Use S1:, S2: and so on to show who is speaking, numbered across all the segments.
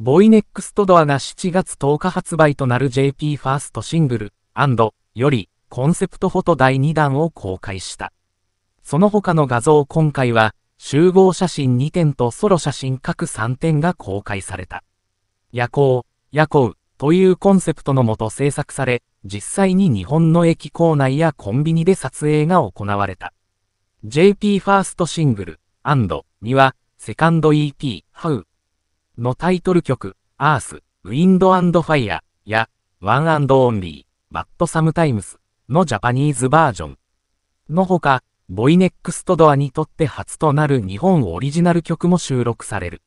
S1: ボイネックストドアが7月10日発売となる JP ファーストシングル、より、コンセプトフォト第2弾を公開した。その他の画像今回は、集合写真2点とソロ写真各3点が公開された。夜行、夜行というコンセプトのもと制作され、実際に日本の駅構内やコンビニで撮影が行われた。JP ファーストシングル、には、セカンド EP、How のタイトル曲、アース、ウィンドアンドファイアや、ワンアンドオンリー、バッドサムタイム s のジャパニーズバージョン。のほか、ボイネックストドアにとって初となる日本オリジナル曲も収録される。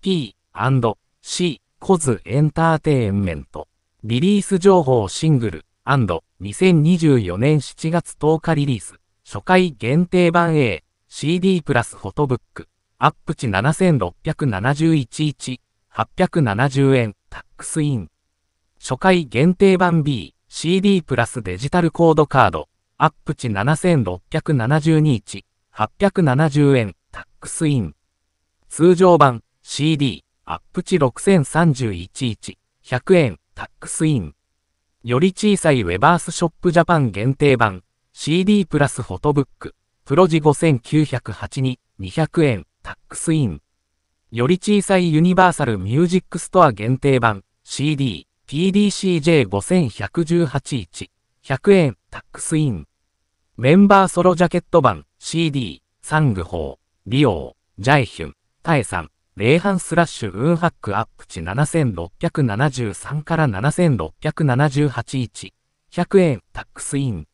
S1: P&C コズエンターテインメント。リリース情報シングル &2024 年7月10日リリース。初回限定版 A、CD プラスフォトブック。アップ値7671 870円、タックスイン。初回限定版 B、CD プラスデジタルコードカード、アップ値7672 870円、タックスイン。通常版、CD、アップ値6031 100円、タックスイン。より小さいウェバースショップジャパン限定版、CD プラスフォトブック、プロジ5908 2 200円、タックスイン。より小さいユニバーサルミュージックストア限定版 CD PDCJ5118-1 100円タックスイン。メンバーソロジャケット版 CD サングホー、リオー、ジャイヒュン、タエさん、レイハンスラッシュウンハックアップ値7673から76781 100円タックスイン。